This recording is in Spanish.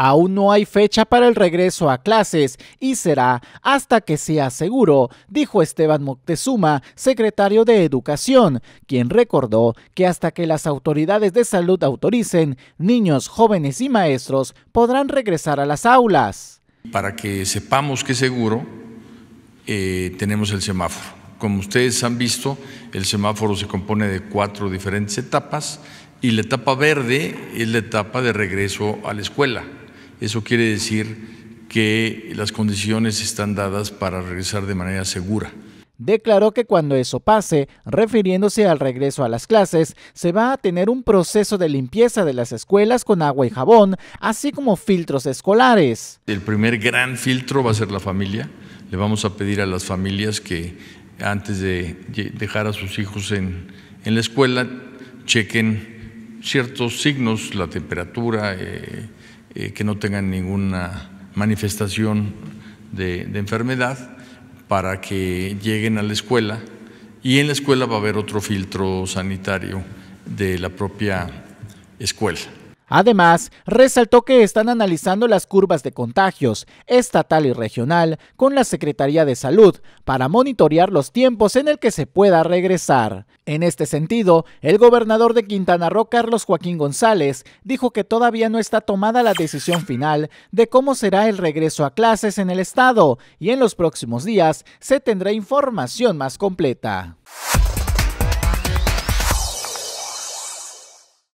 Aún no hay fecha para el regreso a clases y será hasta que sea seguro, dijo Esteban Moctezuma, secretario de Educación, quien recordó que hasta que las autoridades de salud autoricen, niños, jóvenes y maestros podrán regresar a las aulas. Para que sepamos que es seguro, eh, tenemos el semáforo. Como ustedes han visto, el semáforo se compone de cuatro diferentes etapas y la etapa verde es la etapa de regreso a la escuela eso quiere decir que las condiciones están dadas para regresar de manera segura. Declaró que cuando eso pase, refiriéndose al regreso a las clases, se va a tener un proceso de limpieza de las escuelas con agua y jabón, así como filtros escolares. El primer gran filtro va a ser la familia. Le vamos a pedir a las familias que antes de dejar a sus hijos en, la escuela, chequen ciertos signos, la temperatura, eh, eh, que no tengan ninguna manifestación de enfermedad para que lleguen a la escuela y en la escuela va a haber otro filtro sanitario de la propia escuela. Además, resaltó que están analizando las curvas de contagios estatal y regional con la Secretaría de Salud para monitorear los tiempos en el que se pueda regresar. En este sentido, el gobernador de Quintana Roo, Carlos Joaquín González, dijo que todavía no está tomada la decisión final de cómo será el regreso a clases en el estado y en los próximos días se tendrá información más completa.